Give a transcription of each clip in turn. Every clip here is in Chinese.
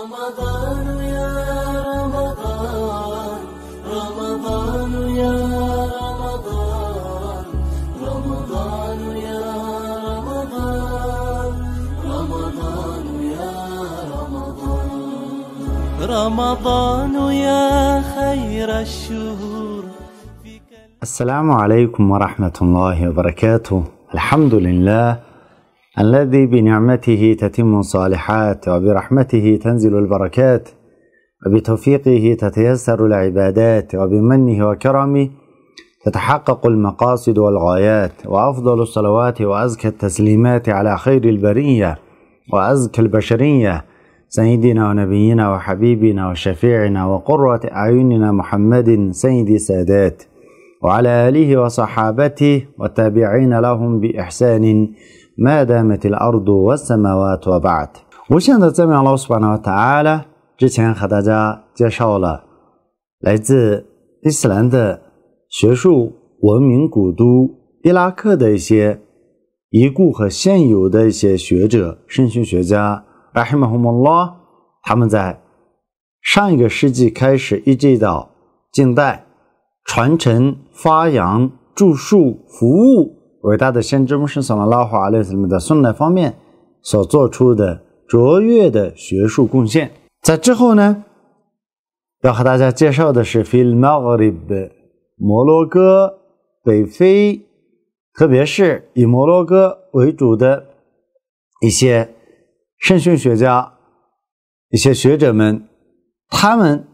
رمضان يا رمضان رمضان يا رمضان رمضان يا رمضان رمضان يا رمضان رمضان يا خير الشهور السلام عليكم ورحمة الله وبركاته الحمد لله الذي بنعمته تتم الصالحات وبرحمته تنزل البركات وبتوفيقه تتيسر العبادات وبمنه وكرمه تتحقق المقاصد والغايات وأفضل الصلوات وأزكى التسليمات على خير البرية وأزكى البشرية سيدنا ونبينا وحبيبنا وشفيعنا وقرة أعيننا محمد سيد السادات وعلى آله وصحابته والتابعين لهم بإحسان ما دامت الأرض والسموات وبعد. 我现在赞美，老师，巴拿他阿了。之前和大家介绍了来自伊斯兰的学术文明古都伊拉克的一些遗故和现有的一些学者、神学学家阿哈姆哈姆拉，他们在上一个世纪开始一直到近代传承、发扬、著述、服务。伟大的先知穆斯林拉哈勒斯们的宋代方面所做出的卓越的学术贡献。在之后呢，要和大家介绍的是费尔马尔里的摩洛哥北非，特别是以摩洛哥为主的一些圣训学家、一些学者们，他们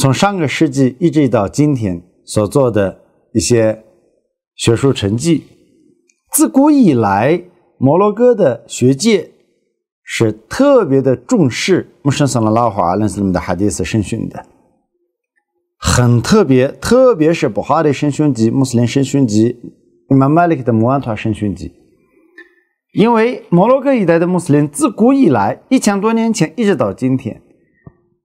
从上个世纪一直到今天所做的一些。学术成绩，自古以来，摩洛哥的学界是特别的重视穆圣桑拉拉华伦斯兰的哈迪斯圣训的，很特别，特别是柏哈的圣训集、穆斯林圣训集、你们马利克的摩安团圣训集，因为摩洛哥一带的穆斯林自古以来，一千多年前一直到今天，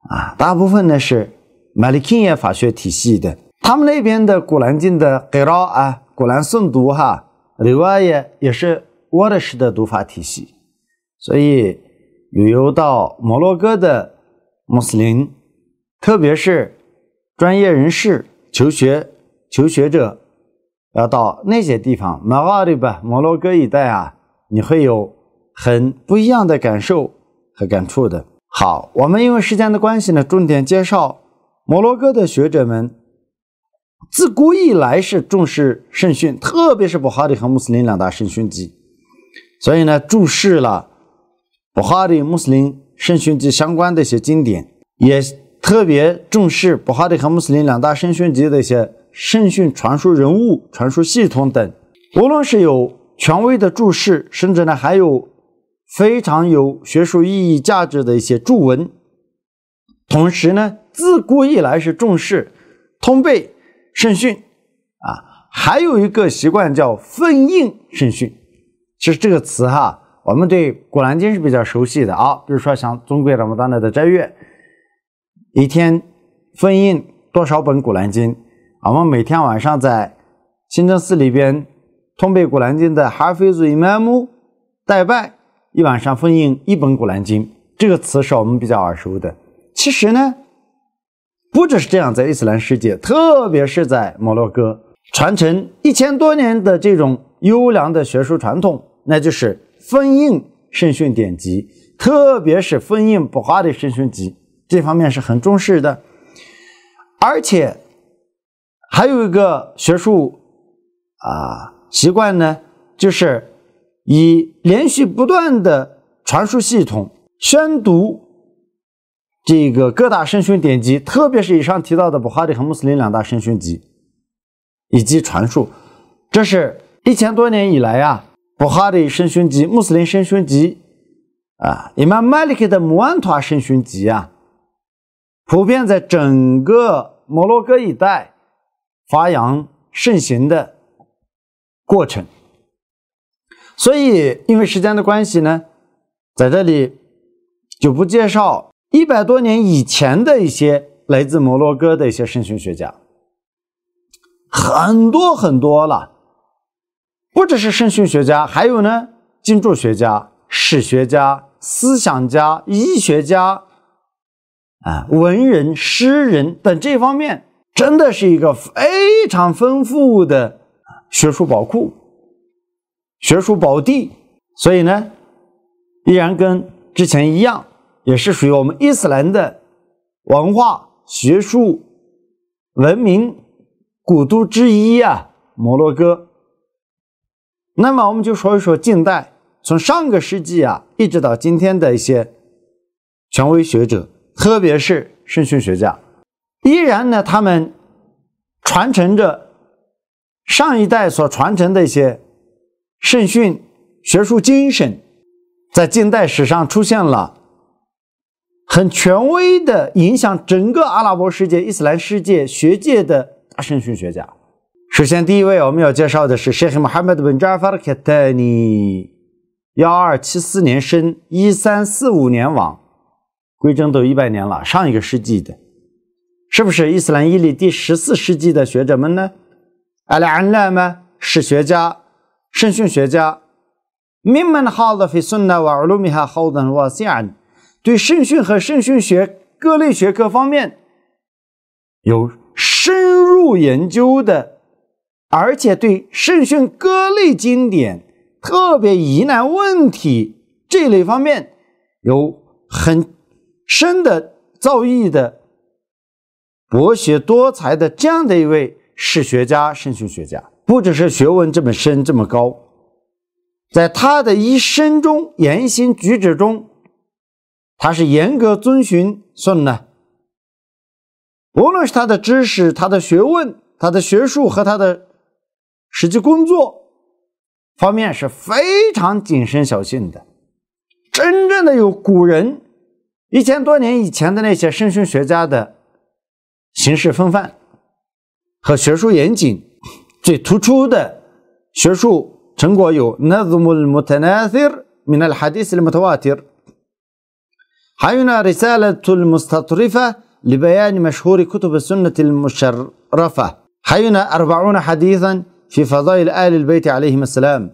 啊，大部分呢是马利克叶法学体系的，他们那边的古兰经的开拉啊。古兰诵读哈，里外也也是沃德式的读法体系，所以旅游到摩洛哥的穆斯林，特别是专业人士、求学求学者，要到那些地方，摩洛里吧，摩洛哥一带啊，你会有很不一样的感受和感触的。好，我们因为时间的关系呢，重点介绍摩洛哥的学者们。自古以来是重视圣训，特别是柏哈里和穆斯林两大圣训集，所以呢，注释了柏哈里、穆斯林圣训集相关的一些经典，也特别重视柏哈里和穆斯林两大圣训集的一些圣训、传输人物、传输系统等。无论是有权威的注释，甚至呢还有非常有学术意义价值的一些注文，同时呢，自古以来是重视通背。圣训啊，还有一个习惯叫封印圣训。其实这个词哈，我们对《古兰经》是比较熟悉的啊。比如说像尊贵咱们当代的斋月，一天封印多少本《古兰经》？我们每天晚上在清真寺里边通背《古兰经》的哈菲祖伊麦姆代拜，一晚上封印一本《古兰经》。这个词是我们比较耳熟的。其实呢。不只是这样，在伊斯兰世界，特别是在摩洛哥，传承一千多年的这种优良的学术传统，那就是封印圣训典籍，特别是封印不化的圣训集，这方面是很重视的。而且还有一个学术啊习惯呢，就是以连续不断的传输系统宣读。这个各大圣训典籍，特别是以上提到的布哈里和穆斯林两大圣训集，以及传述，这是一千多年以来啊，布哈里圣训集、穆斯林圣训集啊，以及麦利克的穆安图圣训集啊，普遍在整个摩洛哥一带发扬盛行的过程。所以，因为时间的关系呢，在这里就不介绍。一百多年以前的一些来自摩洛哥的一些圣训学家，很多很多了，不只是圣训学家，还有呢，建筑学家、史学家、思想家、医学家，啊，文人、诗人等这方面，真的是一个非常丰富的学术宝库、学术宝地，所以呢，依然跟之前一样。也是属于我们伊斯兰的文化、学术、文明古都之一啊，摩洛哥。那么，我们就说一说近代，从上个世纪啊，一直到今天的一些权威学者，特别是圣训学家，依然呢，他们传承着上一代所传承的一些圣训学术精神，在近代史上出现了。很权威的，影响整个阿拉伯世界、伊斯兰世界学界的大圣训学家。首先，第一位我们要介绍的是 Sheikh Mohammed b 谁？什么？a f a r k 尔法 t 卡 n i 幺二七四年生，一三四五年亡，归正都一百年了，上一个世纪的，是不是伊斯兰伊历第十四世纪的学者们呢？阿拉安拉么？史学家、圣训学家，مِنْ مَنْ حَظَفِ السُّنَنَ وَعُلُومِهَا حَظَفًا و ا س ِ ع ا 对圣训和圣训学各类学科方面有深入研究的，而且对圣训各类经典、特别疑难问题这类方面有很深的造诣的，博学多才的这样的一位史学家、圣训学家，不只是学问这么深这么高，在他的一生中言行举止中。他是严格遵循么呢。无论是他的知识、他的学问、他的学术和他的实际工作方面，是非常谨慎小心的。真正的有古人一千多年以前的那些圣训学家的行事风范和学术严谨，最突出的学术成果有。حينا رسالة المستطرفة لبيان مشهور كتب السنة المشرفة حينا أربعون حديثا في فضائل آل البيت عليهم السلام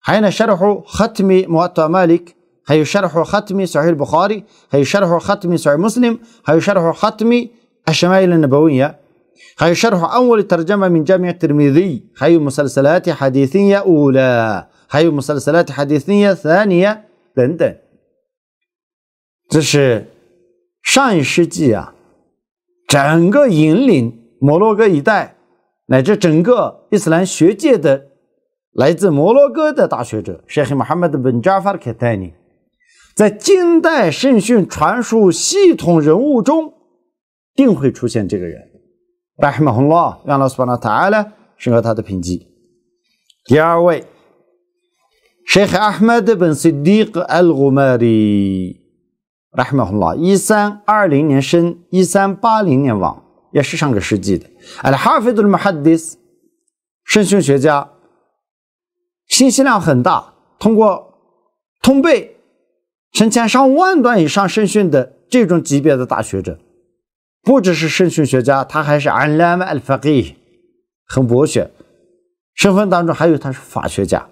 حين شرح ختم موطأ مالك هي شرح ختم صحيح البخاري هي شرح ختم صحيح مسلم هي شرح ختم الشمائل النبوية هي شرح أول ترجمة من جامع الترمذي هي مسلسلات حديثية أولى هي مسلسلات حديثية ثانية دندن 这是上一世纪啊，整个引领摩洛哥一带乃至整个伊斯兰学界的来自摩洛哥的大学者，是艾哈迈德·本·扎法的卡泰在近代圣训传述系统人物中，定会出现这个人。白哈马洪罗，安老师帮他谈尔呢，是他的评级。第二位，是艾哈迈德·本·西迪克·阿尔古里。拉赫曼洪老，一三二零年生，一三八零年亡，也是上个世纪的。阿尔菲多里马哈迪斯，圣训学家，信息量很大，通过通背成千上万段以上圣训的这种级别的大学者，不只是圣训学家，他还是安拉万尔法给，很博学。身份当中还有他是法学家。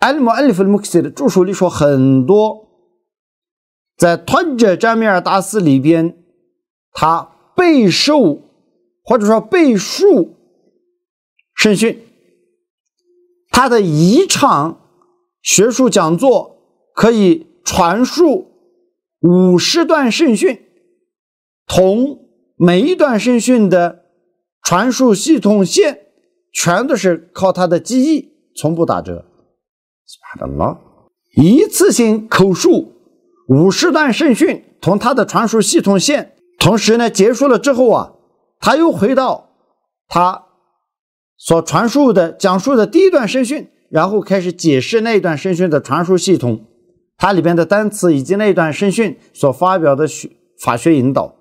艾姆艾 m 夫穆克塞的著述里说很多。在团结詹米尔达斯里边，他备受或者说备受圣训，他的一场学术讲座可以传述五十段圣训，同每一段圣训的传输系统线全都是靠他的记忆，从不打折，一次性口述。五十段声训从他的传输系统线，同时呢结束了之后啊，他又回到他所传输的讲述的第一段声训，然后开始解释那一段声训的传输系统，它里边的单词以及那一段声训所发表的学法学引导、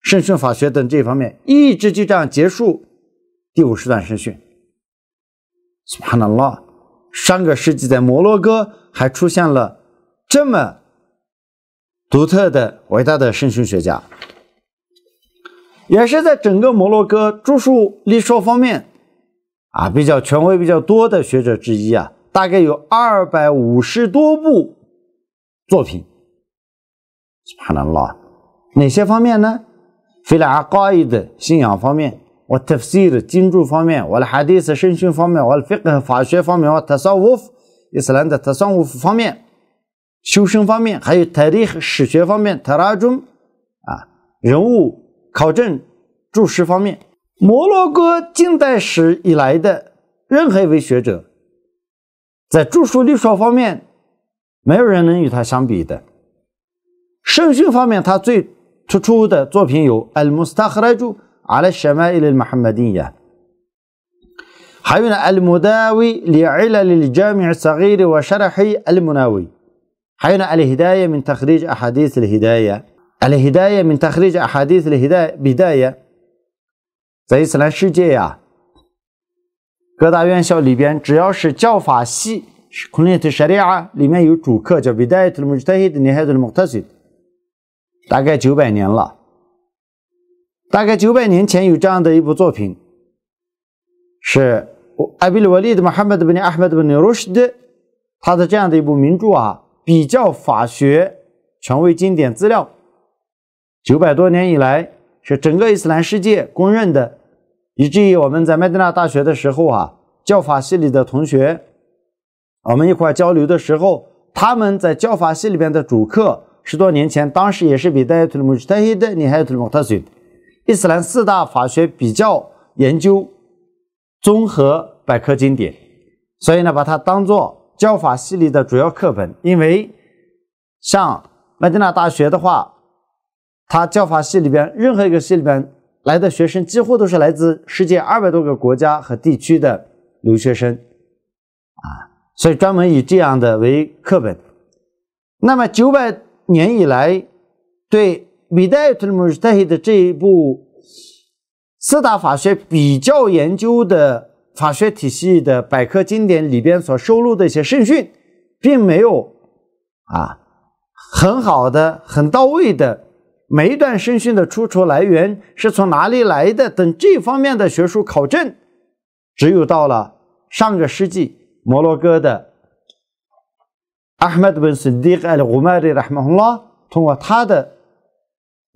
声训法学等这方面，一直就这样结束第五十段声训。什 l 哈那拉？上个世纪在摩洛哥还出现了这么。独特的、伟大的圣训学家，也是在整个摩洛哥著书立说方面啊比较权威、比较多的学者之一啊，大概有二百五十多部作品。怕难唠，哪些方面呢？《菲拉阿卡伊》的信仰方面，《我塔西的经注方面，《我的哈迪斯圣训方面》，我的法法学方面，我的特桑乌伊斯兰的特桑乌方面。修身方面，还有他的史学方面，他那种啊人物考证注释方面，摩洛哥近代史以来的任何一位学者，在著书立说方面，没有人能与他相比的。圣训方面，他最突出的作品有《Al Mustaqeel al al Shamail al Muhammadiya》，还有《Al Mudaawi li alil Jamil al Saghir wa Sharh al Munawi》。حين الهداية من تخريج أحاديث الهداية الهداية من تخريج أحاديث الهداية بداية شجية 在伊斯兰世界呀、啊，各大院校里边，只要是教法系 كنية الشريعة 里面有主课叫 بداية المجتهد نهاية المقتصد，大概九百年了。大概九百年前有这样的一部作品，是 أبي الوليد محمد بن أحمد بن رشد 他的这样的一部名著啊。比较法学权威经典资料，九百多年以来是整个伊斯兰世界公认的，以至于我们在麦地那大学的时候啊，教法系里的同学，我们一块交流的时候，他们在教法系里边的主课，十多年前当时也是比大家读的穆泰希德，你还有什特水？伊斯兰四大法学比较研究综合百科经典，所以呢，把它当做。教法系里的主要课本，因为像麦迪纳大学的话，它教法系里边任何一个系里边来的学生，几乎都是来自世界二百多个国家和地区的留学生啊，所以专门以这样的为课本。那么九百年以来，对米代托姆斯泰的这一部四大法学比较研究的。法学体系的百科经典里边所收录的一些圣训，并没有啊很好的、很到位的每一段圣训的出处来源是从哪里来的等这方面的学术考证，只有到了上个世纪，摩洛哥的阿 h m 德 d 斯 i n Siddiq al 通过他的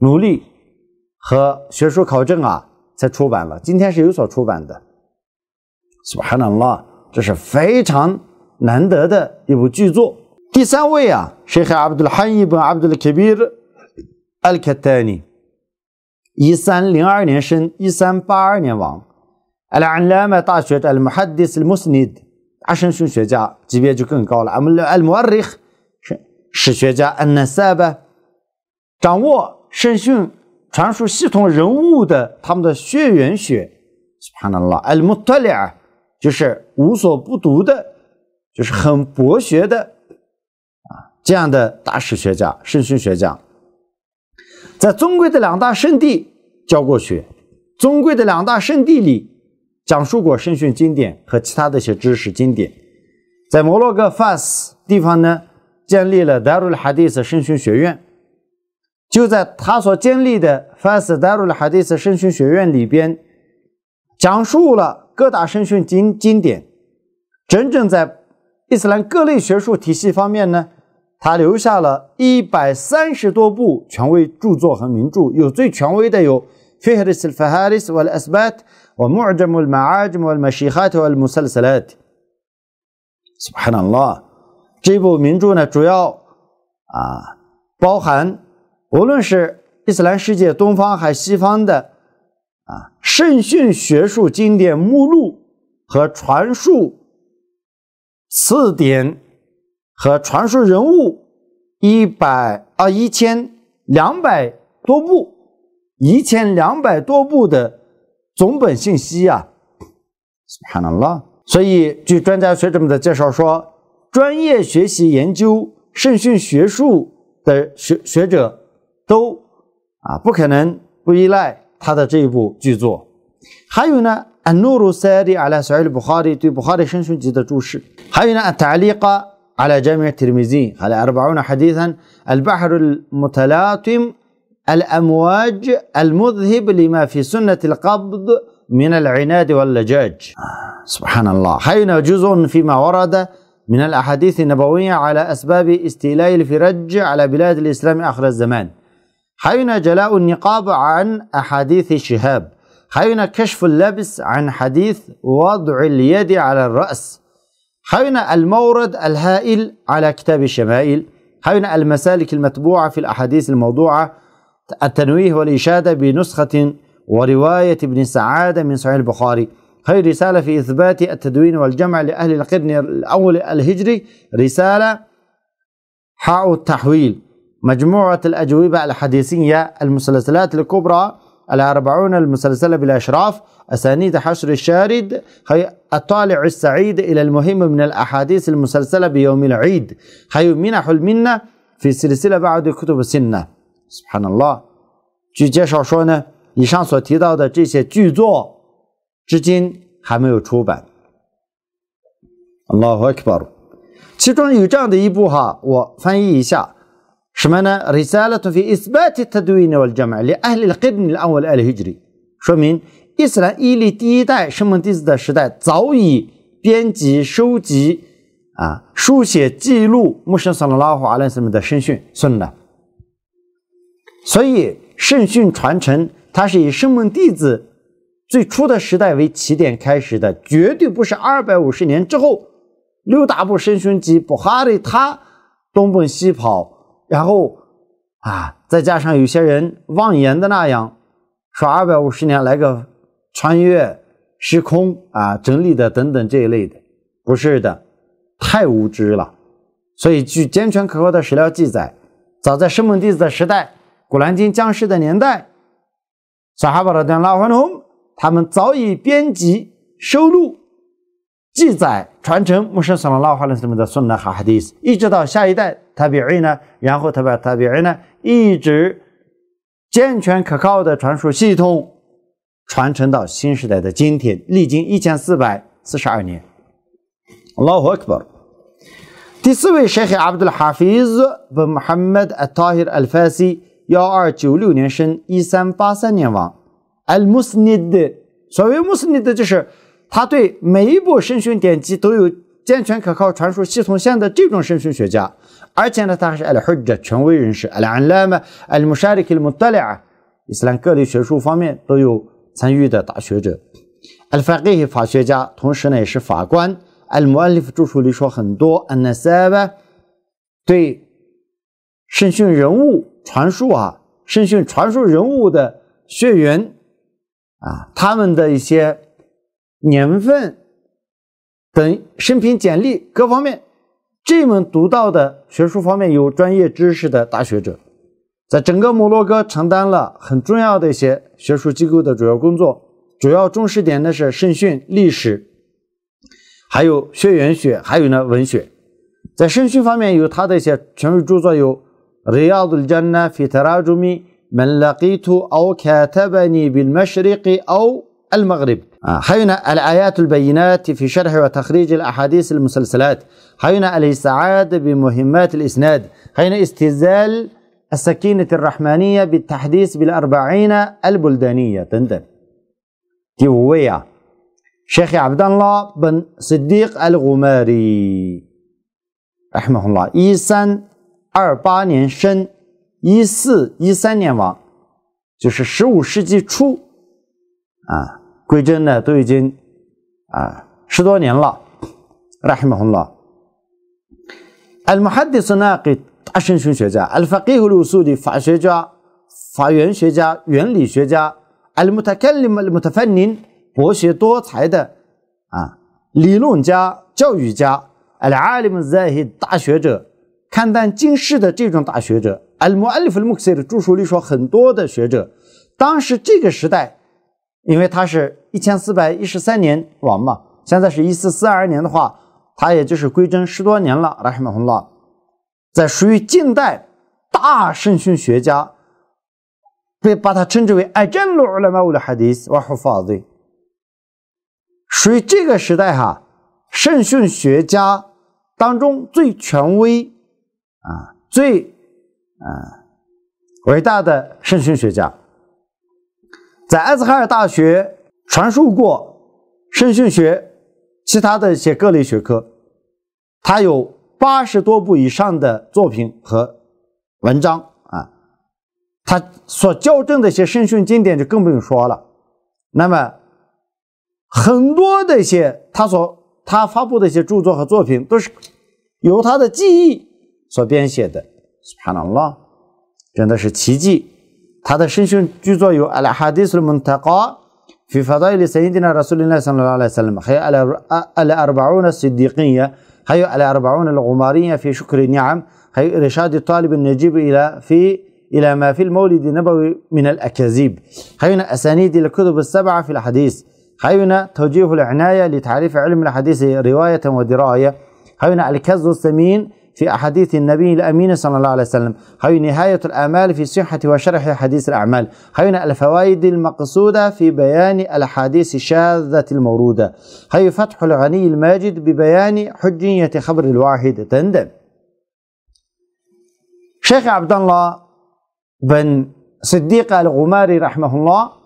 努力和学术考证啊，才出版了。今天是有所出版的。Subhanallah，这是非常难得的一部巨作。第三位啊，Sheikh Abdul h a y ibn Abdul Kabir Al k a t a n i 一三零二年生，一三八二年亡。Al Alama 大学的 Al Muhaddis Al Musnid，大声学学家级别就更高了。Al Al m u a r i k h 史史学家 Al Nasab，掌握声讯传输系统人物的他们的血缘学。Subhanallah，Al Mutalia。就是无所不读的，就是很博学的啊，这样的大史学家、圣训学家，在尊贵的两大圣地教过学；尊贵的两大圣地里，讲述过圣训经典和其他的一些知识经典。在摩洛哥 Fas 地方呢，建立了达鲁拉哈迪斯圣训学院。就在他所建立的 Fas 法斯达鲁 a 哈迪斯圣训学院里边，讲述了。各大圣训经经典，真正在伊斯兰各类学术体系方面呢，他留下了一百三十多部权威著作和名著。有最权威的有《Fihris al-Faharis wal-Asbat》和《Mu'ajjim al-Ma'ajim wal-Mashihat wal-Musalsalat》。س ب ح n a l l ل ه 这部名著呢，主要啊包含无论是伊斯兰世界东方还西方的。圣训学术经典目录和传述词典和传述人物一百啊一千两百多部一千两百多部的总本信息啊，是不能了。所以，据专家学者们的介绍说，专业学习研究圣训学术的学学者都啊不可能不依赖。他的这一部巨作。还有呢，《النور الساري على البخاري في بخاري صحيح التعليق على جامع الترمذي على 40 حديثا البحر المتلاطم الأمواج المذهب لما في سنة القبض من العناد واللجاج سبحان الله حين جزء فيما ورد من الأحاديث النبوية على أسباب استيلاء الفرج على بلاد الإسلام آخر الزمان حين جلاء النقاب عن أحاديث شهاب حين كشف اللبس عن حديث وضع اليد على الرأس حين المورد الهائل على كتاب الشمائل حين المسالك المتبوعة في الأحاديث الموضوعة التنويه والإشادة بنسخة ورواية ابن سعادة من صحيح البخاري هي رسالة في إثبات التدوين والجمع لأهل القرن الأول الهجري رسالة حاء التحويل مجموعة الأجوبة الحديثية المسلسلات الكبرى الأربعون المسلسلة بالأشراف أسانيد حشر الشارد خي الطالع السعيد إلى المهم من الأحاديث المسلسلة بيوم العيد خي منح المنة في سلسلة بعد كتب السنة سبحان الله 据介绍说呢，以上所提到的这些巨作，至今还没有出版。Allahu Akbar。其中有这样的一部哈，我翻译一下。什么？那 رسالة في إثبات التدوين والجمع لأهل القدم الأول الهجري。什么？伊斯兰伊第一代，圣门弟子的时代早已编辑、收集、啊，书写、记录穆圣 صلى الله عليه وسلم 的圣训，算了。所以圣训传承，它是以圣门弟子最初的时代为起点开始的，绝对不是二百五十年之后，六大部圣训集布哈的他东奔西跑。然后，啊，再加上有些人妄言的那样，说二百五十年来个穿越时空啊，整理的等等这一类的，不是的，太无知了。所以，据健全可靠的史料记载，早在圣母弟子的时代，古兰经降世的年代，撒哈巴的等拉哈努他们早已编辑收录。记载、传承穆圣所罗拉哈勒什么的，孙德哈哈的意思，一直到下一代塔比尔呢，然后他把塔比尔呢，一直健全可靠的传输系统传承到新时代的今天，历经一千四百四十二年，拉合吧。第四位 Sheikh Abdul Haafiz bin Muhammad Atahir Al Fasi，幺二九六年生，一三八三年亡。Al Musnid，所谓 Musnid 就是。他对每一部圣讯典籍都有健全可靠传输系统，线的这种圣讯学家，而且呢，他还是艾勒赫的权威人士，艾拉艾勒们艾勒穆沙里克德里尔，伊斯兰各类学术方面都有参与的大学者，艾拉法格法学家，同时呢也是法官。艾勒莫艾勒夫著书里说很多，对审讯人物传输啊，审讯传输人物的血缘啊，他们的一些。年份，等生平简历各方面，这门独到的学术方面有专业知识的大学者，在整个摩洛哥承担了很重要的一些学术机构的主要工作。主要重视点呢是圣训、历史，还有血缘学，还有呢文学。在圣训方面，有他的一些权威著作，有《雷亚杜里加纳菲特拉吉梅麦拉吉图奥卡塔贝尼布尔马什里吉奥阿尔摩》。آه، حينا الآيات البينات في شرح وتخريج الأحاديث المسلسلات حينا الإسعاد بمهمات الإسناد حينا استزال السكينة الرحمانية بالتحديث بالأربعين البلدانية تندر تيوية شيخ عبد الله بن صديق الغماري رحمه الله إيسان إيسان 二八年生，一四一三年亡，就是十五世纪初啊。归真呢，都已经啊十多年了。拉赫姆洪了。阿尔穆哈迪斯呢，给大神学家，阿尔法基胡鲁素的法学家、法源学家、原理学家，阿尔穆塔克里姆、阿尔穆塔芬尼，博学多才的啊理论家、教育家，而拉阿里们这些大学者，看淡进世的这种大学者，阿尔穆阿里夫穆克塞的著述里说，很多的学者，当时这个时代，因为他是。一千四百一十三年亡嘛，现在是一四四二年的话，他也就是归真十多年了啊。什么什么的，在属于近代大圣训学家，被把他称之为艾珍鲁尔拉麦乌拉哈迪斯瓦哈法德，属于这个时代哈圣训学家当中最权威啊，最啊伟大的圣训学家，在艾兹哈尔大学。传授过声训学其他的一些各类学科，他有八十多部以上的作品和文章啊，他所校正的一些声训经典就更不用说了。那么很多的一些他所他发布的一些著作和作品都是由他的记忆所编写的，潘的拉真的是奇迹。他的声训巨作有《阿拉哈迪斯蒙塔哥》。في فضائل سيدنا رسول الله صلى الله عليه وسلم هي الأربعون الصديقية هي الأربعون الغمارية في شكر النعم هي إرشاد الطالب النجيب إلى في إلى ما في المولد النبوي من الأكاذيب هينا أسانيد الكتب السبعة في الحديث هينا توجيه العناية لتعريف علم الحديث رواية ودراية هينا الكز الثمين في أحاديث النبي الأمين صلى الله عليه وسلم هاي نهاية الآمال في صحة وشرح حديث الأعمال هاي الفوائد المقصودة في بيان الأحاديث الشاذة الموروده هاي فتح الغني الماجد ببيان حجية خبر الواحد تندم شيخ عبد الله بن صديق الغماري رحمه الله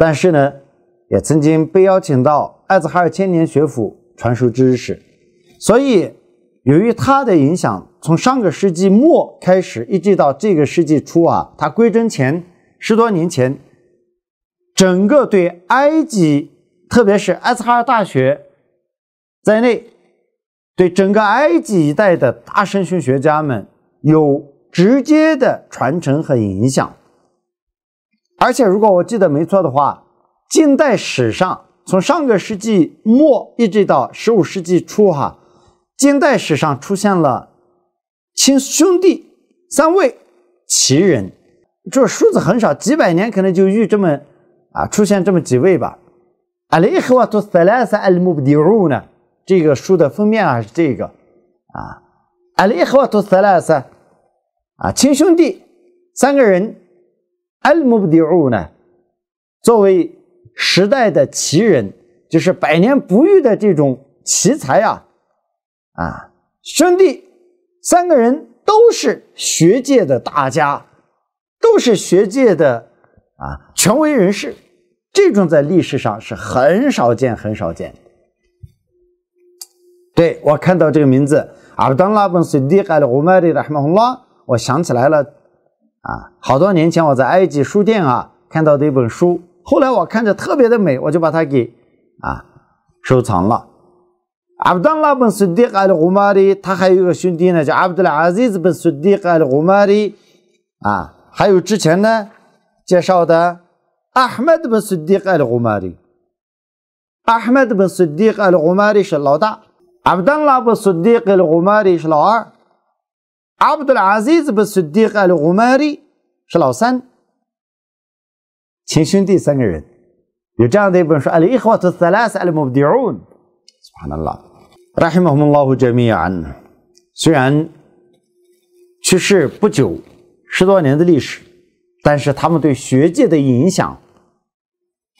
但是呢也曾经被邀请到艾兹哈尔千年学府传授知识，所以由于他的影响，从上个世纪末开始，一直到这个世纪初啊，他归真前十多年前，整个对埃及，特别是艾兹哈尔大学在内，对整个埃及一代的大声学学家们有直接的传承和影响。而且，如果我记得没错的话。近代史上，从上个世纪末一直到十五世纪初，哈，近代史上出现了亲兄弟三位奇人，这数字很少，几百年可能就遇这么啊出现这么几位吧。阿里和瓦图塞莱塞阿里穆布迪鲁呢？这个书的封面还、啊、是这个啊？阿里和瓦图塞莱塞啊，亲兄弟三个人，阿里穆布迪鲁呢？作为时代的奇人，就是百年不遇的这种奇才啊！啊，兄弟，三个人都是学界的大家，都是学界的啊权威人士，这种在历史上是很少见、很少见。对我看到这个名字阿布当拉本斯迪盖勒乌迈里拉哈拉，我想起来了，啊，好多年前我在埃及书店啊看到的一本书。后来我看着特别的美，我就把它给啊收藏了。Abdul 本苏迪克尔乌马的，他还有一个兄弟呢，叫 Abdul 阿兹布苏迪克尔乌马的。啊，还有之前呢介绍的 Ahmed 苏迪克尔乌马的，Ahmed 苏迪克尔乌马是老大，Abdul 苏迪克尔乌马是老二，Abdul 阿兹布苏迪克尔乌马是老三。亲兄弟三个人有这样的一本书，الإخوة الثلاث المبدعون。真主啊，饶恕他们，真虽然去世不久，十多年的历史，但是他们对学界的影响，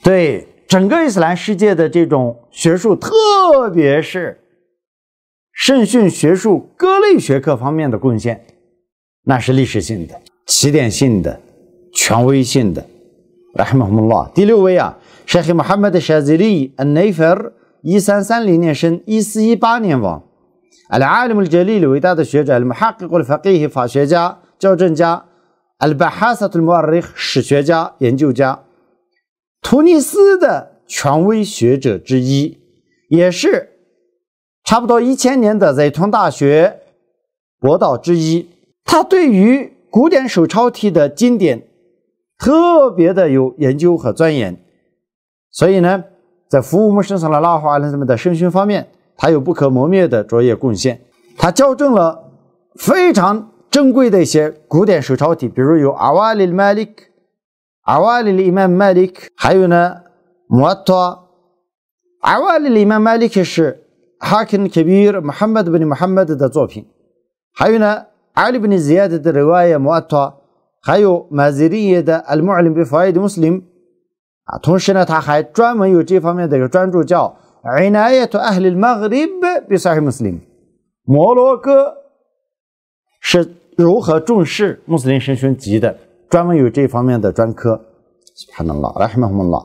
对整个伊斯兰世界的这种学术，特别是圣训学术各类学科方面的贡献，那是历史性的、起点性的、权威性的。رحمه الله。第六位啊，Shaykh Muhammad Shahziri a l n a y f r 一三三零年生，一四一八年亡。العالم الجليل 伟大的学者，المحقق الفقيه 法学家、教政家，البحوث المؤرخ 史学家、研究家，突尼斯的权威学者之一，也是差不多一千年的在通大学博导之一。他对于古典手抄体的经典。特别的有研究和钻研，所以呢，在服务我们生产的拉花伊斯兰的圣训方面，他有不可磨灭的卓越贡献。他校正了非常珍贵的一些古典手抄体，比如有阿瓦里麦里克、阿瓦里里伊曼麦里克，还有呢摩托阿瓦里里伊曼麦里克是哈肯·凯比尔·穆罕默德·本·穆罕默德的作品，还有呢阿里本·伊亚德的罗阿耶·穆阿托。还有马泽耶的《المعلم في ف ؤ ا 啊，同时呢，他还专门有这方面的一个专著叫《عناية أهل المغرب ب س ا 摩洛哥是如何重视穆斯林声学集的？专门有这方面的专科。哈能拉，拉哈门洪拉。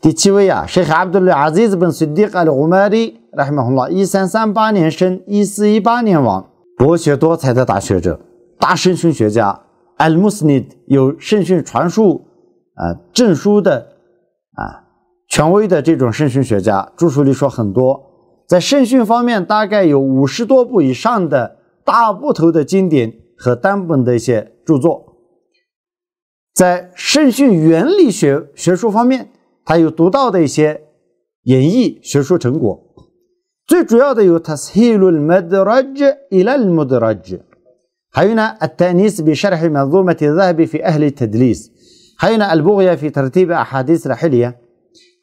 第七位啊，谢哈·阿杜勒·阿兹兹·本·苏迪阿里·乌马里，拉哈门洪拉，一三三八年生，一四一八年亡，博学多才的大学者、大声学学家。艾姆斯尼有圣训传述啊证书的啊权威的这种圣训学家著述里说很多，在圣训方面大概有五十多部以上的大部头的经典和单本的一些著作，在圣训原理学学术方面，他有独到的一些演绎学术成果，最主要的有 Tashilul 塔斯希尔 a 麦德拉 a 伊拉麦德拉吉。هنا التأنيس بشرح منظومة الذهب في أهل التدليس هنا البغية في ترتيب أحاديث رحلية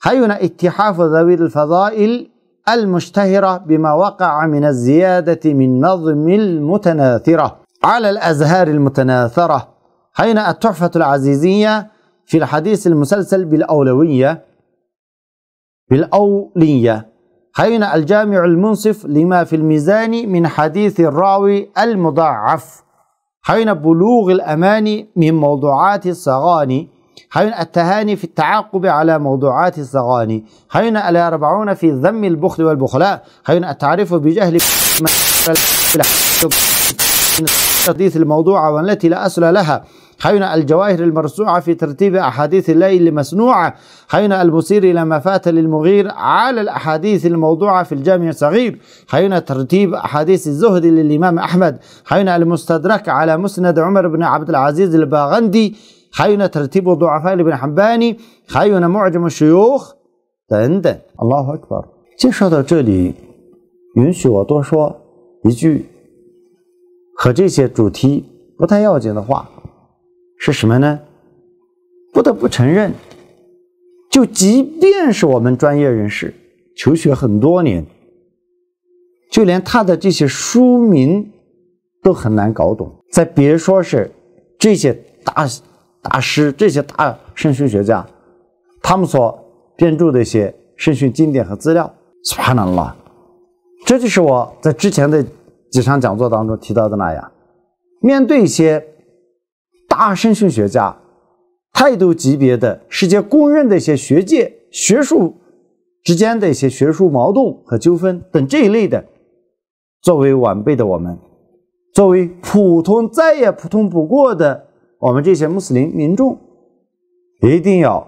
هنا اتحاف ذوي الفضائل المشتهرة بما وقع من الزيادة من نظم المتناثرة على الأزهار المتناثرة هنا التحفة العزيزية في الحديث المسلسل بالأولوية بالأولية حين الجامع المنصف لما في الميزان من حديث الراوي المضاعف حين بلوغ الأمان من موضوعات الصغاني حين التهاني في التعاقب على موضوعات الصغاني حين الأربعون في ذم البخل والبخلاء حين التعريف بجهل حديث الموضوع والتي لا أصل لها حين الجواهر المرسوعة في ترتيب أحاديث الليل المسنوعة حين المصير إلى ما فات للمغير على الأحاديث الموضوعة في الجامع الصغير حين ترتيب أحاديث الزهد للإمام أحمد حين المستدرك على مسند عمر بن عبد العزيز الباغندي حين ترتيب ضعفاء لابن حباني حين معجم الشيوخ 等等，Allahu Akbar。介绍到这里，允许我多说一句和这些主题不太要紧的话。是什么呢？不得不承认，就即便是我们专业人士，求学很多年，就连他的这些书名都很难搞懂，再别说是这些大大师、这些大圣训学家，他们所编著的一些圣训经典和资料，全难了。这就是我在之前的几场讲座当中提到的那样，面对一些。大圣训学家、态度级别的、世界公认的一些学界学术之间的一些学术矛盾和纠纷等这一类的，作为晚辈的我们，作为普通再也普通不过的我们这些穆斯林民众，一定要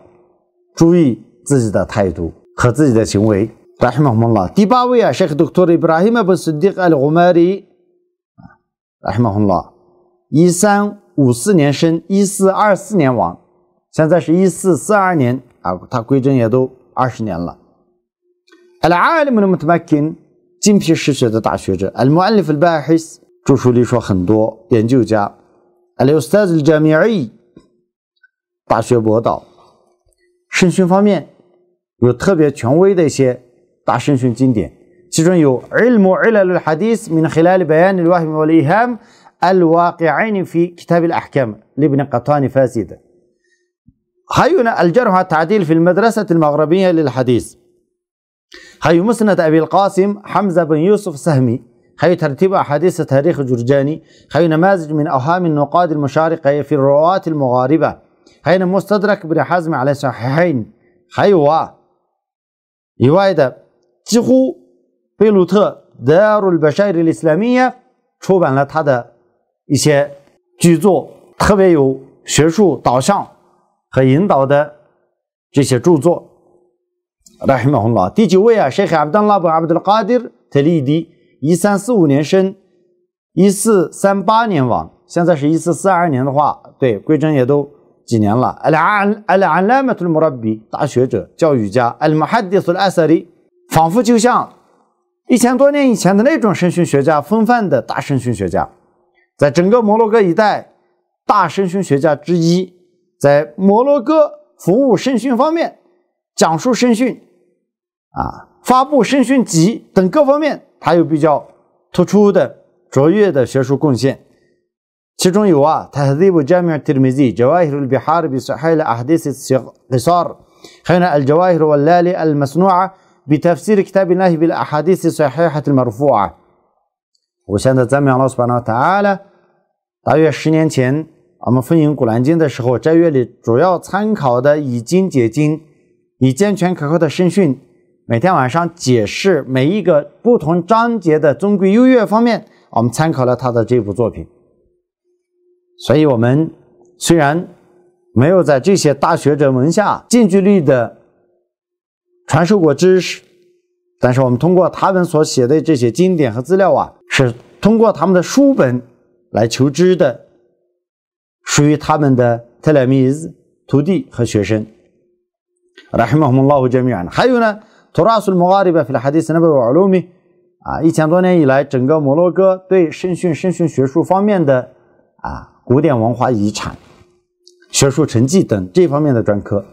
注意自己的态度和自己的行为。阿哈门洪拉，第八位啊，谢赫都图德伊布拉希姆·巴苏迪·艾·古马里，阿哈门洪拉，一三。五四年生，一四二四年亡，现在是一四四二年啊，他归真也都二十年了。精辟史学的大学者，المؤلف الباحث，著书立说很多，研究家，الأستاذ الجامعي，大学博导，圣训方面有特别权威的一些大圣训经典，其中有 علم علم الحديث من خلال بيان الوهم والإهام。الواقعين في كتاب الأحكام لابن قطان فاسدة هينا الجرح التعديل في المدرسة المغربية للحديث هي مسند أبي القاسم حمزة بن يوسف سهمي هي ترتيب أحاديث تاريخ جرجاني هي نماذج من أوهام النقاد المشارقة في الرواة المغاربة هي مستدرك بن حزم على صحيحين هي وا يوايدا تيخو بيلوتا دار البشائر الإسلامية 出版了他的一些巨作，特别有学术导向和引导的这些著作，来，马红老第九位啊，谁还不当老板还不得了？阿迪尔·特里迪，一三四五年生，一四三八年亡，现在是一四四二年的话，对，归真也都几年了。艾拉·艾拉·阿拉比，大学者、教育家，艾尔·哈迪·苏勒阿里，仿佛就像一千多年以前的那种声学学家风范的大声训学家。在整个摩洛哥一带，大声训学家之一，在摩洛哥服务声讯方面，讲述声讯，啊，发布声讯集等各方面，他有比较突出的、卓越的学术贡献。其中有啊，《塔哈迪布·贾 a 尔·特米兹》《i 诲的比哈尔》《与苏海拉· i 哈迪斯的 i 苏哈》《哈纳尔教诲 a 和拉勒》《的制作》《对《塔菲斯》《书》《的解释》《的阿哈迪斯》《的苏海拉》《的马鲁福亚》。我现在在苗老师班上谈了，大约十年前，我们奉行《古兰经》的时候，斋月里主要参考的以经解经、以健全可靠的声训，每天晚上解释每一个不同章节的尊贵优越方面，我们参考了他的这部作品。所以，我们虽然没有在这些大学者门下近距离的传授过知识，但是我们通过他们所写的这些经典和资料啊。是通过他们的书本来求知的，属于他们的 t e l e m i s 徒弟和学生。拉哈曼胡拉乌杰米安，还有呢，托拉斯穆阿里巴菲拉哈迪斯纳布瓦罗米啊，一千多年以来，整个摩洛哥对圣训、圣训学术方面的啊古典文化遗产、学术成绩等这方面的专科。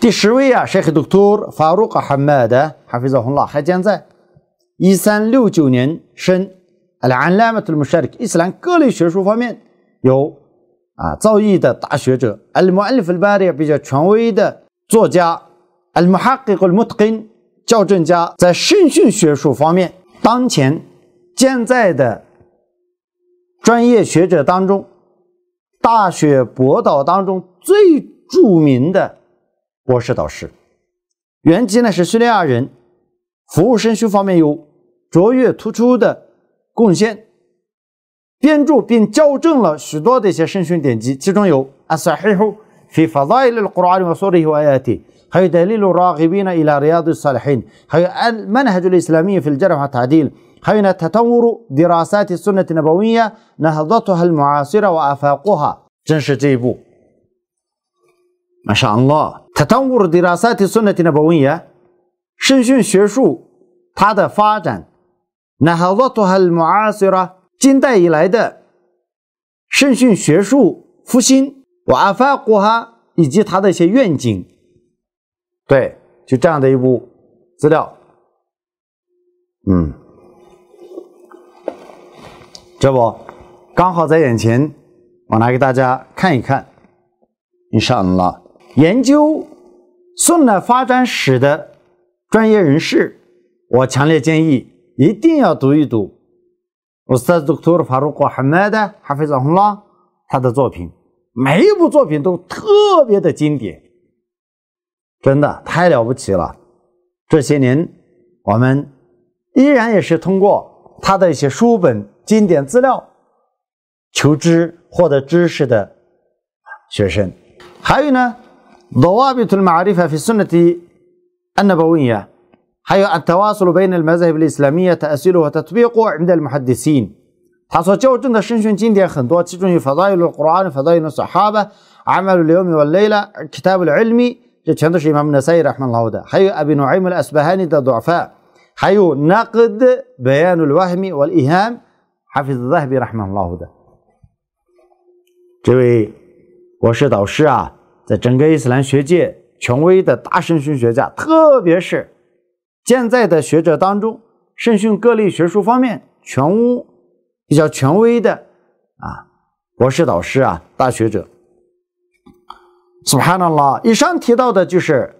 第十位啊，Sheikh Doctor Farouq Hamada，哈菲兹胡拉还健在。一三六九年生，Al a n l a m a l m u s h a r i k 伊斯兰各类学术方面有啊造诣的大学者，Al m u a l i f Al Bari 比较权威的作家，Al Muhaqqiq Al Mutqin 校正家，在圣训学术方面，当前健在的专业学者当中，大学博导当中最著名的博士导师，原籍呢是叙利亚人。服务生修方面有卓越突出的贡献，编著并校正了许多的一些圣训典籍，其中有《阿萨黑后》《في فضائل القرآن وصوره وآياته》，还有《دليل الراغبين إلى رياض الصالحين》，还有《المنهج الإسلامي في الجرح والتعديل》，还有 تطور دراسات السنة النبوية نهضتها المعاصرة وآفاقها شاء الله تطور دراسات السنة النبوية 圣训学术，它的发展，然后沃图哈姆阿斯拉，近代以来的圣训学术复兴，瓦法古哈以及它的一些愿景，对，就这样的一部资料，嗯，这不刚好在眼前，我拿给大家看一看。你上了研究宋代发展史的。专业人士，我强烈建议一定要读一读。我再读托鲁 h a f 哈 z a 哈菲扎 l a 他的作品，每一部作品都特别的经典，真的太了不起了。这些年，我们依然也是通过他的一些书本、经典资料求知、获得知识的学生。还有呢，`doabatul maarifa i s n t النبوية حيث التواصل بين المذاهب الإسلامية تأثيره وتطبيقه عند المحدثين فضائل فضائل القرآن الصحابة عمل اليوم 他说，就证的圣训经典很多，其中有《法扎伊鲁古兰》《法扎伊鲁撒哈巴》《阿马鲁留米瓦雷拉》《Kitab al Ilmi》，这全都是 إمام نسائي رحمه الله 的，还有 أبي نعيم الأسبهاني ده ضعفاء ضعفاء，还有 نقد بيان الوهم والإهام حفظ الذهبي رحمه الله 在整个伊斯兰学界。权威的大圣训学家，特别是现在的学者当中，圣训各类学术方面全屋比较权威的啊，博士导师啊，大学者，是哈纳拉，以上提到的就是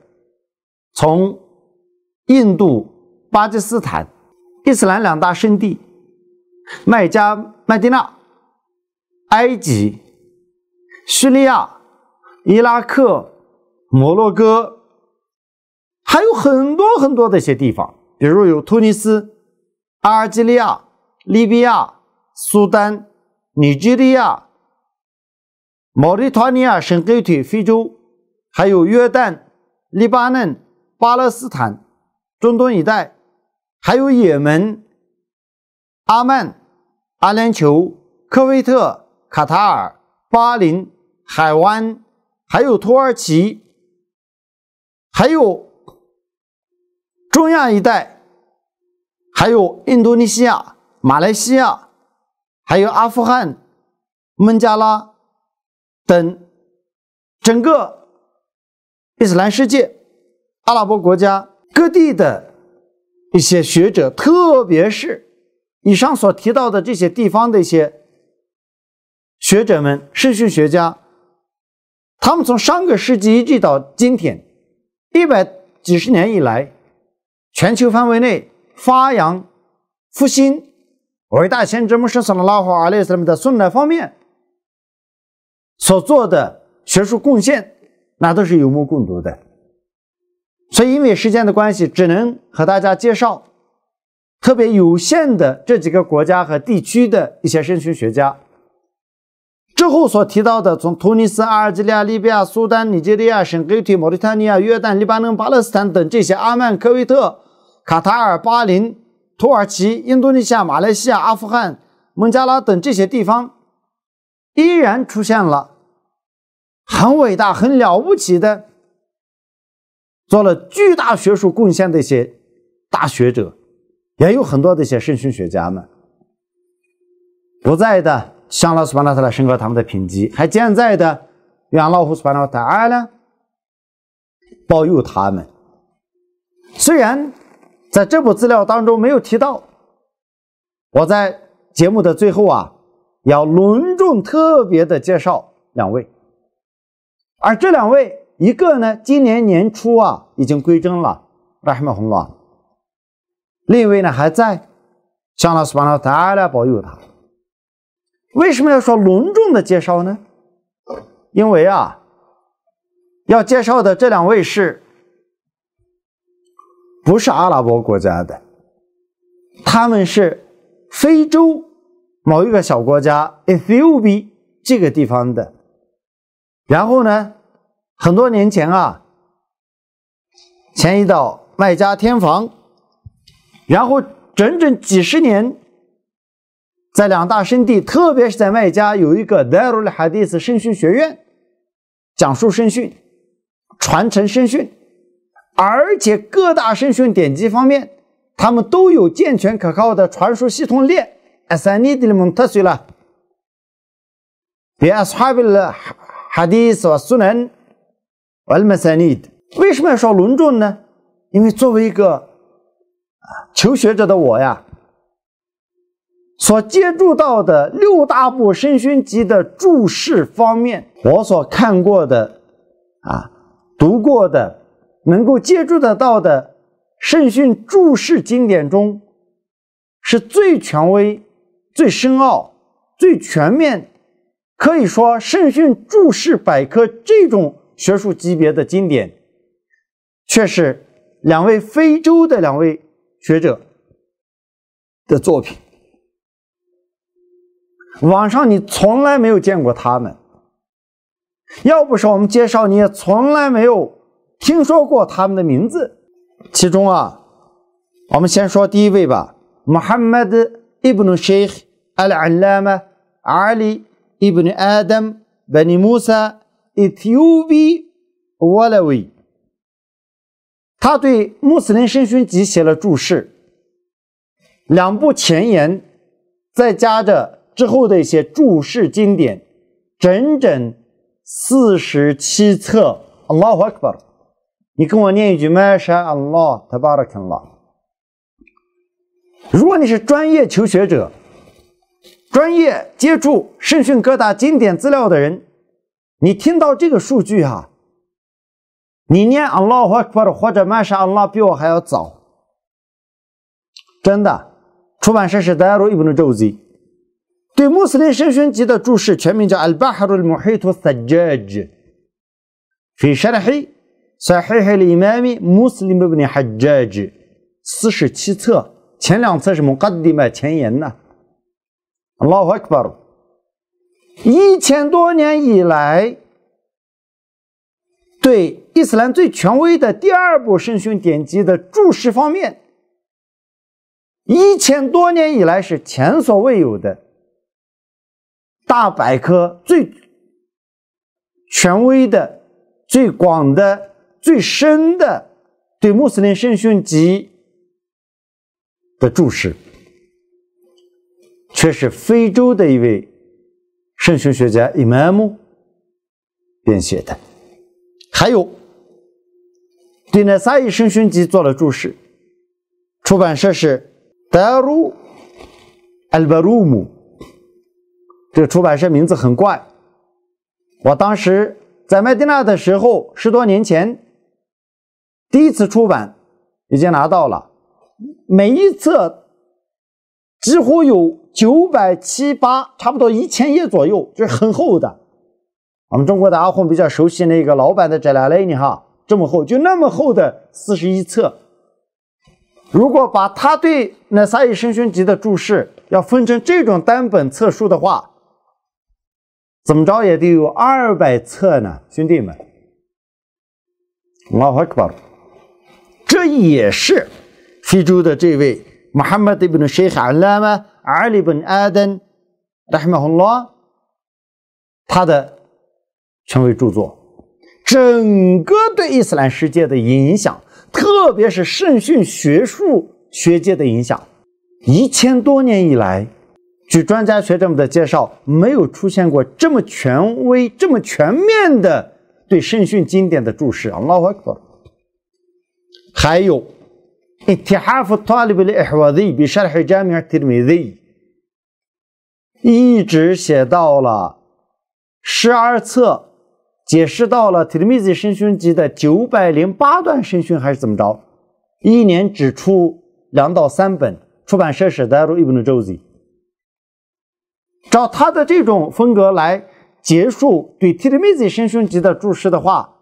从印度、巴基斯坦、伊斯兰两大圣地麦加、麦地那、埃及、叙利亚、伊拉克。摩洛哥还有很多很多的一些地方，比如有突尼斯、阿尔及利亚、利比亚、苏丹、尼日利亚、毛里塔尼亚、圣赫特、非洲，还有约旦、黎巴嫩、巴勒斯坦、中东一带，还有也门、阿曼、阿联酋、科威特、卡塔尔、巴林、海湾，还有土耳其。还有中亚一带，还有印度尼西亚、马来西亚，还有阿富汗、孟加拉等整个伊斯兰世界、阿拉伯国家各地的一些学者，特别是以上所提到的这些地方的一些学者们、训学家，他们从上个世纪一直到今天。一百几十年以来，全球范围内发扬、复兴伟大先知穆斯林 ل ى الله 的宋代方面所做的学术贡献，那都是有目共睹的。所以，因为时间的关系，只能和大家介绍特别有限的这几个国家和地区的一些生存学家。之后所提到的，从突尼斯、阿尔及利亚、利比亚、苏丹、尼日利亚、圣基蒂、莫里塔尼亚、约旦、黎巴嫩、巴勒斯坦等这些阿曼、科威特、卡塔尔、巴林、土耳其、印度尼西亚、马来西亚、阿富汗、孟加拉等这些地方，依然出现了很伟大、很了不起的，做了巨大学术贡献的一些大学者，也有很多的一些圣训学家们不在的。向老斯巴老师来升高他们的品级，还健在的元老胡斯巴老师安呢，保佑他们。虽然在这部资料当中没有提到，我在节目的最后啊，要隆重特别的介绍两位，而这两位，一个呢今年年初啊已经归真了，拉什么红了；另一位呢还在，向老斯巴老师安呢保佑他。为什么要说隆重的介绍呢？因为啊，要介绍的这两位是不是阿拉伯国家的？他们是非洲某一个小国家—— Ethiopia 这个地方的。然后呢，很多年前啊，迁移到麦加天房，然后整整几十年。在两大圣地，特别是在麦加，有一个 Darul Hadis 圣训学院，讲述圣训、传承圣训，而且各大圣训典籍方面，他们都有健全可靠的传输系统链。Asanid 的什么特殊了？别 Ashabul Hadis 和 Sunan 和 Almasanid。为什么要说隆重呢？因为作为一个求学者的我呀。所接触到的六大部圣训集的注释方面，我所看过的、啊读过的、能够接触得到的圣训注释经典中，是最权威、最深奥、最全面，可以说圣训注释百科这种学术级别的经典，却是两位非洲的两位学者的作品。网上你从来没有见过他们，要不是我们介绍，你也从来没有听说过他们的名字。其中啊，我们先说第一位吧：Muhammad ibn Sheikh al-‘Alam al-‘Ali ibn Adam bin Musa e t h i o p i Walawi。他对穆斯林圣训集写了注释，两部前言再加着。之后的一些注释经典，整整四十七册。你跟我念一句 “Masha Allah t a b a r a k a n Allah”。如果你是专业求学者，专业接触圣训各大经典资料的人，你听到这个数据啊，你念 “Allah w a k b a 或者 “Masha Allah” 比我还要早。真的，出版社是 Darul i b t j o z i 对穆斯林圣训集的注释全名叫《al-Bahr al-Muhit a s a j j a j h ش h ح ص i ي ح الإمام مسلم بن ح j a j 四十七册前两册是穆卡迪玛前言呐，《الله أكبر》。一千多年以来，对伊斯兰最权威的第二部圣训典籍的注释方面，一千多年以来是前所未有的。大百科最权威的、最广的、最深的对穆斯林圣训集的注释，却是非洲的一位圣训学家伊曼目编写的。还有对那萨伊圣训集做了注释，出版社是德鲁阿尔巴鲁姆。这个出版社名字很怪，我当时在麦迪那的时候，十多年前第一次出版，已经拿到了，每一册几乎有九百七八，差不多一千页左右，就是很厚的。我们中国的阿红比较熟悉那个老版的《哲拉雷》，尼》哈，这么厚，就那么厚的四十一册。如果把他对《那萨伊圣训集》的注释要分成这种单本册数的话，怎么着也得有二百册呢，兄弟们。这也是非洲的这位穆罕默德·伊本·谢赫·阿勒马·阿里·本·阿登·拉哈马·拉哈马，他的权威著作，整个对伊斯兰世界的影响，特别是圣训学术学界的影响，一千多年以来。据专家学者们的介绍，没有出现过这么权威、这么全面的对圣训经典的注释。那我可还有，以答复的，伊哈布的伊哈瓦迪，伊是哈伊吉米的伊米迪，一直写到了十二册，解释到了《i 米迪圣训集》的九百零八段圣训，还是怎么着？一年只出两到三本，出版社是戴鲁伊布努周西。照他的这种风格来结束对《Tyranny》升升级的注释的话，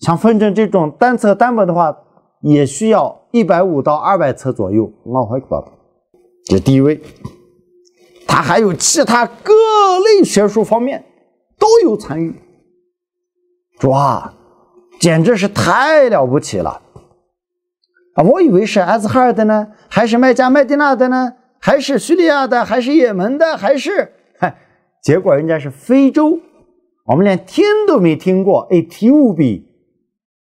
像风筝这种单册单本的话，也需要一百五到二百册左右。老黑哥，这第一位，他还有其他各类学术方面都有参与，哇，简直是太了不起了！啊，我以为是艾斯哈尔的呢，还是麦加麦蒂娜的呢？还是叙利亚的，还是也门的，还是，结果人家是非洲，我们连听都没听过。A T U B，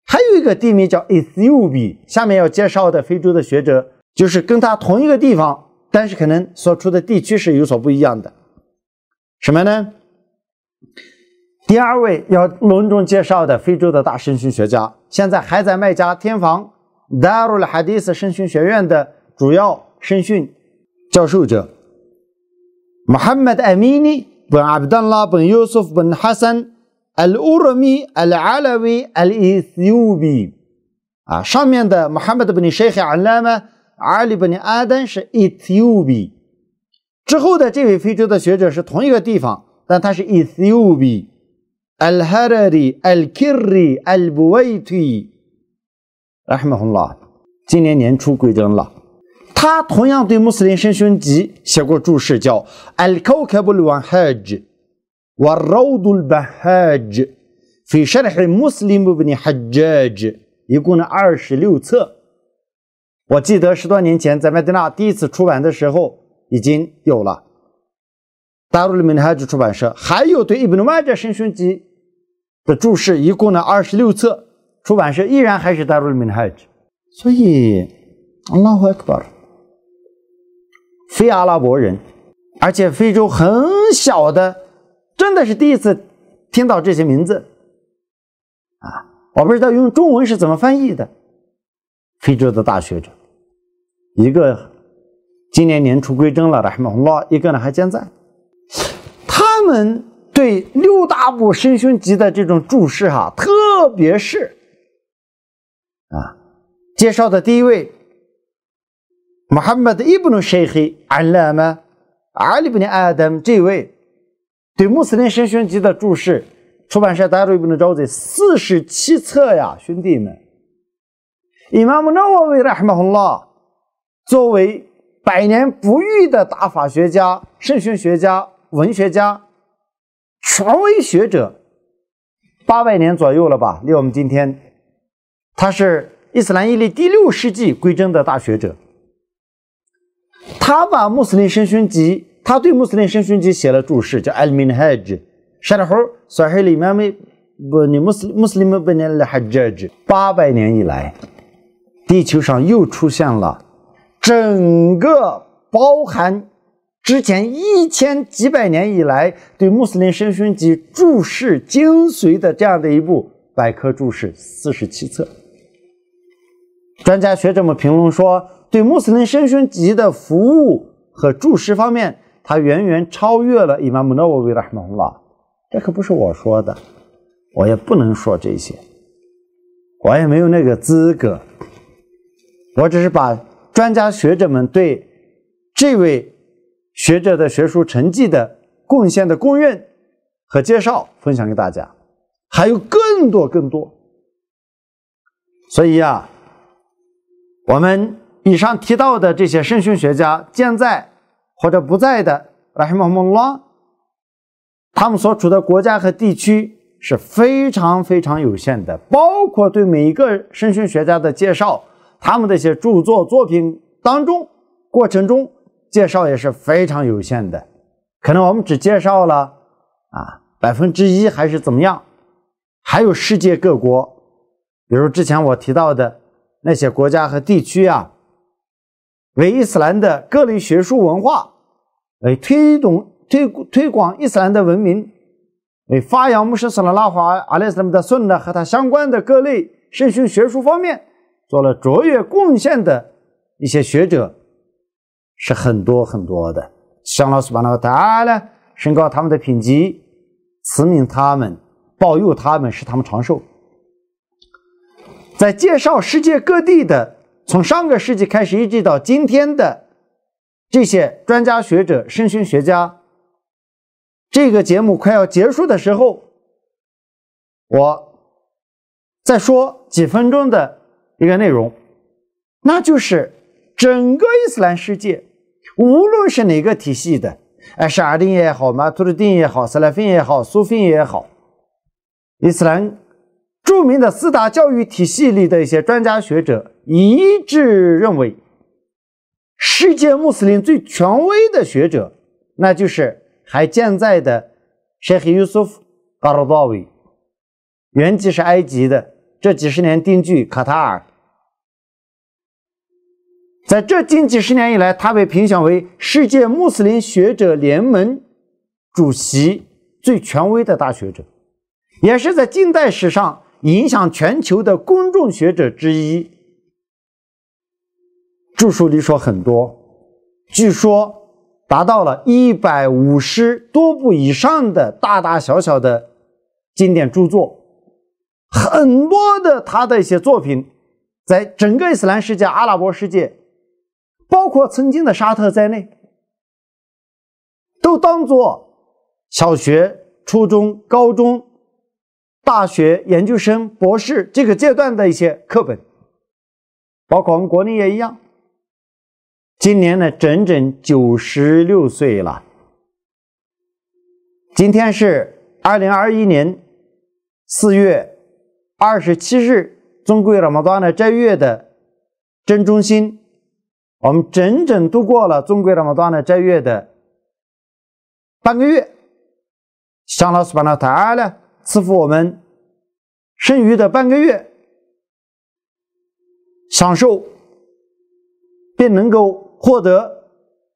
还有一个地名叫 A t U B。下面要介绍的非洲的学者，就是跟他同一个地方，但是可能所处的地区是有所不一样的。什么呢？第二位要隆重介绍的非洲的大声训学家，现在还在麦加天房 Darul h a d i 声训学院的主要声训。教授者 محمد أميني بن عبد الله بن يوسف بن حسن الأورمي العلوي الإثيوبي آه، شام يند محمد بن شيخ علامة علي بن آدم 是 إثيوبي 之后的这位非洲的学者是同一个地方，但他是 Ethiopi、Al-Harari、Al-Kirri、Al-Buwaiti，رحمه الله。今年年初归真了。他同样对穆斯林神训集写过注释，叫《Al k a b o o l a n h a j Waradul Ban Hajj》，非沙特的穆斯林穆文的哈吉，一共呢二十六册。我记得十多年前在麦地那第一次出版的时候已经有了。大陆人民哈吉出版社还有对一本的外教圣训集的注释，一共呢二十六册。出版社依然还是大陆人民哈吉。所以 a l l k b a r 非阿拉伯人，而且非洲很小的，真的是第一次听到这些名字啊！我不知道用中文是怎么翻译的。非洲的大学者，一个今年年初归真了的海马洪拉，一个呢还健在。他们对六大部深凶集的这种注释，哈，特别是啊介绍的第一位。还没得一本能涉黑安拉吗？阿里不能安拉吗？这位对穆斯林圣训集的注释，出版社大家也不能找这四十七册呀，兄弟们。伊玛目那我为啥还 l 红了？作为百年不遇的大法学家、圣训学家、文学家、权威学者，八百年左右了吧？离我们今天，他是伊斯兰伊历第六世纪归真的大学者。他把《穆斯林圣勋集》，他对《穆斯林圣勋集》写了注释，叫《Al Minhaj》，删掉后，随后里面没不，你穆斯穆斯林没百年来还在这儿。八百年以来，地球上又出现了整个包含之前一千几百年以来对《穆斯林圣勋集》注释精髓的这样的一部百科注释，四十七册。专家学者们评论说。对穆斯林生训集的服务和注释方面，他远远超越了伊 m a m 维拉 w a w 了。这可不是我说的，我也不能说这些，我也没有那个资格。我只是把专家学者们对这位学者的学术成绩的贡献的公认和介绍分享给大家，还有更多更多。所以啊，我们。以上提到的这些圣训学家，健在或者不在的，拉么什么乱，他们所处的国家和地区是非常非常有限的。包括对每一个圣训学家的介绍，他们的一些著作作品当中，过程中介绍也是非常有限的。可能我们只介绍了啊百分之一还是怎么样？还有世界各国，比如之前我提到的那些国家和地区啊。为伊斯兰的各类学术文化，为推动推推广伊斯兰的文明，为发扬穆斯林的拉哈阿雷斯的孙呢和他相关的各类圣训学术方面，做了卓越贡献的一些学者，是很多很多的。向老斯巴拿达呢升高他们的品级，赐命他们，保佑他们，使他们长寿。在介绍世界各地的。从上个世纪开始，一直到今天的这些专家学者、圣训学家，这个节目快要结束的时候，我再说几分钟的一个内容，那就是整个伊斯兰世界，无论是哪个体系的，哎，什叶丁也好，马图鲁丁也好，什莱芬也好，苏菲也好，伊斯兰著名的四大教育体系里的一些专家学者。一致认为，世界穆斯林最权威的学者，那就是还健在的 Yusuf 尤 a 夫·加 a 多维，原籍是埃及的，这几十年定居卡塔尔。在这近几十年以来，他被评选为世界穆斯林学者联盟主席，最权威的大学者，也是在近代史上影响全球的公众学者之一。著书立说很多，据说达到了一百五十多部以上的大大小小的经典著作，很多的他的一些作品，在整个伊斯兰世界、阿拉伯世界，包括曾经的沙特在内，都当做小学、初中、高中、大学、研究生、博士这个阶段的一些课本，包括我们国内也一样。今年呢，整整九十六岁了。今天是二零二一年四月二十七日，尊贵喇嘛断的斋月的真中心，我们整整度过了尊贵喇嘛断的斋月的半个月。向老师那塔谈呢赐福我们剩余的半个月享受，并能够。获得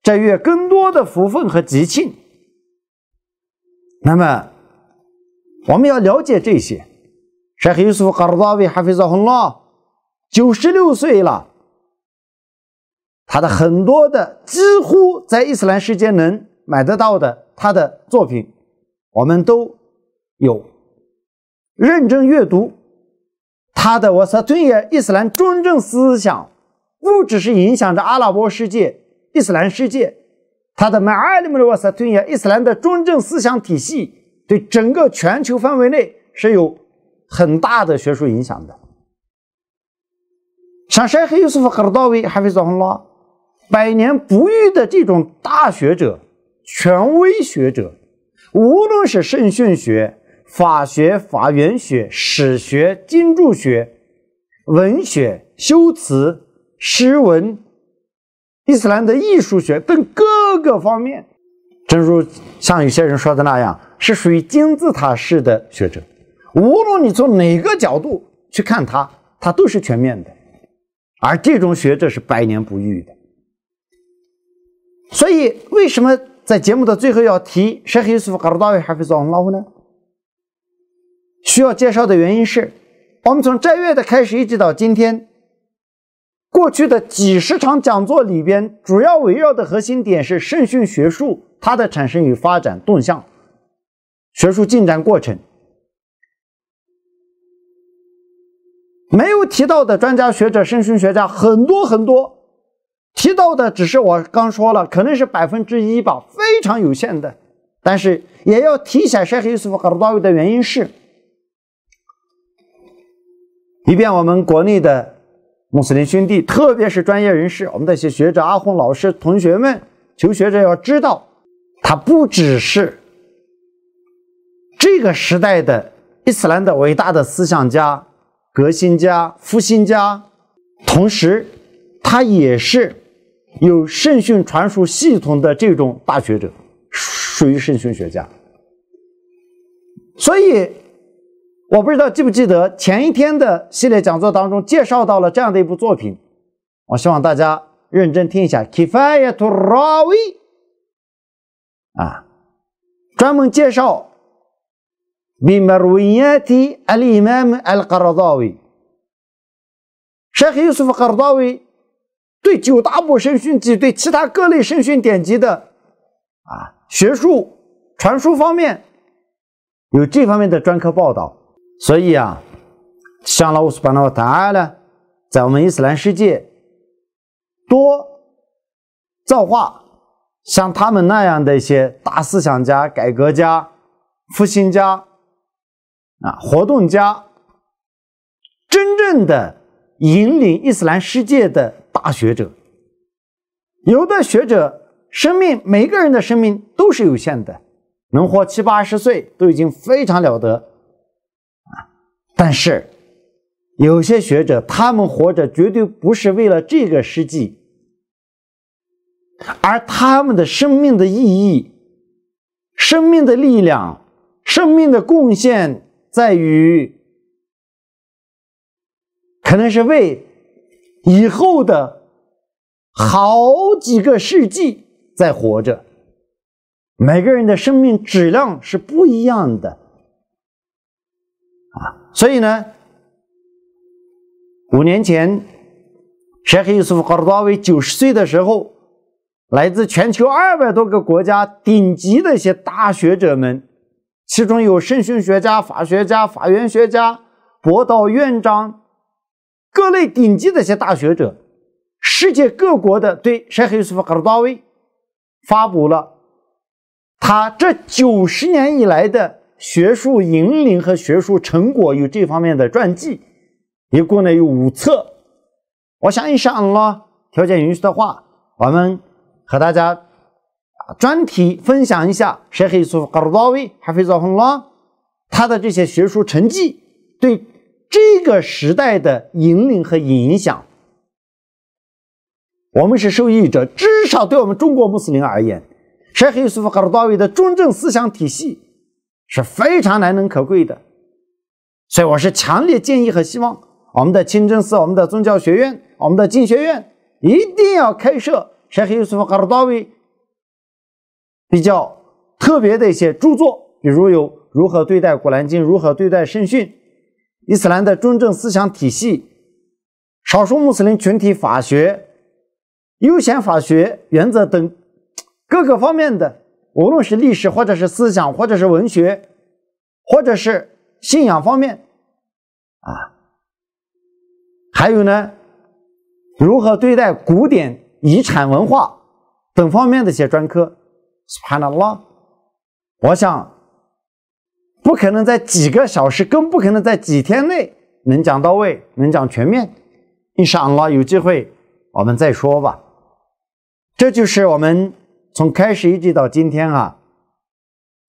斋月更多的福分和吉庆，那么我们要了解这些。沙特苏斯兰教大维哈菲兹哈拉九十六岁了，他的很多的几乎在伊斯兰世界能买得到的他的作品，我们都有认真阅读。他的我萨顿耶伊斯兰中正思想。不只是影响着阿拉伯世界、伊斯兰世界，它的麦阿里穆勒沃萨推亚伊斯兰的中正思想体系，对整个全球范围内是有很大的学术影响的。想晒黑又是否晒得到位，还会做红了？百年不遇的这种大学者、权威学者，无论是圣训学、法学、法源学、史学、经注学、文学、修辞。诗文、伊斯兰的艺术学等各个方面，正如像有些人说的那样，是属于金字塔式的学者。无论你从哪个角度去看他，他都是全面的。而这种学者是百年不遇的。所以，为什么在节目的最后要提沙黑伊斯福·卡鲁达维·哈菲 o v e 呢？需要介绍的原因是，我们从斋月的开始一直到今天。过去的几十场讲座里边，主要围绕的核心点是圣训学术它的产生与发展动向、学术进展过程。没有提到的专家学者、圣训学家很多很多，提到的只是我刚说了，可能是百分之一吧，非常有限的。但是也要提醒晒黑 a 服搞不到位的原因是，以便我们国内的。穆斯林兄弟，特别是专业人士，我们的一些学者、阿訇老师、同学们，求学者要知道，他不只是这个时代的伊斯兰的伟大的思想家、革新家、复兴家，同时，他也是有圣训传输系统的这种大学者，属于圣训学家，所以。我不知道记不记得前一天的系列讲座当中介绍到了这样的一部作品，我希望大家认真听一下 k i f a y a t o Ravi 啊，专门介绍 Bimarwati al Imam al Qaradawi，Yusuf Sheikh 沙 k a r d a w i 对九大部圣训集对其他各类圣训典籍的啊学术传输方面有这方面的专科报道。所以啊，像乌斯巴那个答案呢，在我们伊斯兰世界，多造化，像他们那样的一些大思想家、改革家、复兴家啊、活动家，真正的引领伊斯兰世界的大学者，有的学者生命，每个人的生命都是有限的，能活七八十岁都已经非常了得。但是，有些学者，他们活着绝对不是为了这个世纪，而他们的生命的意义、生命的力量、生命的贡献，在于可能是为以后的好几个世纪在活着。每个人的生命质量是不一样的。所以呢，五年前，山海玉苏·卡鲁达维九十岁的时候，来自全球二百多个国家顶级的一些大学者们，其中有圣训学家、法学家、法源学家、博导、院长，各类顶级的一些大学者，世界各国的对沙海玉苏·卡鲁达维发布了他这九十年以来的。学术引领和学术成果有这方面的传记，一共呢有五册。我想一想咯，条件允许的话，我们和大家啊专题分享一下，沙黑苏法卡尔多维还会做红咯。他的这些学术成绩对这个时代的引领和影响，我们是受益者。至少对我们中国穆斯林而言，沙黑苏法卡尔多维的中正思想体系。是非常难能可贵的，所以我是强烈建议和希望我们的清真寺、我们的宗教学院、我们的经学院一定要开设什黑苏法哈 a 单 i 比较特别的一些著作，比如有如何对待古兰经、如何对待圣训、伊斯兰的中正思想体系、少数穆斯林群体法学、悠闲法学原则等各个方面的。无论是历史，或者是思想，或者是文学，或者是信仰方面，啊，还有呢，如何对待古典遗产文化等方面的一些专科，潘德拉，我想不可能在几个小时，更不可能在几天内能讲到位，能讲全面。你想了，有机会我们再说吧。这就是我们。从开始一直到今天啊，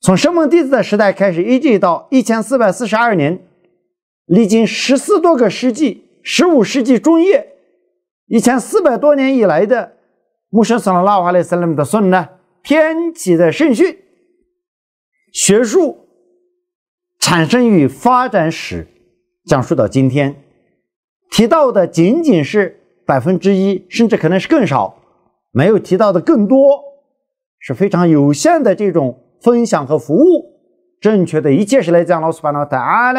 从圣母弟子的时代开始，一直到一千四百四十二年，历经十四多个世纪，十五世纪中叶，一千四百多年以来的穆什索拉拉瓦内森勒姆的孙呢，偏激的圣训，学术产生与发展史，讲述到今天，提到的仅仅是百分之一，甚至可能是更少，没有提到的更多。是非常有限的这种分享和服务。正确的一切是来自老斯巴纳特啊！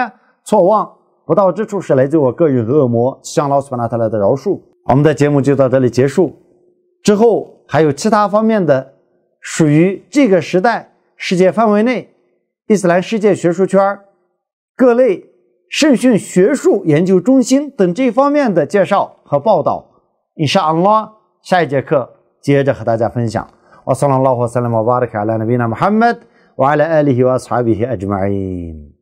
错望不到之处是来自我个人和恶魔，希望老斯巴纳特来的饶恕。我们的节目就到这里结束，之后还有其他方面的属于这个时代、世界范围内伊斯兰世界学术圈、各类圣训学术研究中心等这方面的介绍和报道。伊沙拉，下一节课接着和大家分享。وصلى الله وسلم وبارك على نبينا محمد وعلى آله وأصحابه أجمعين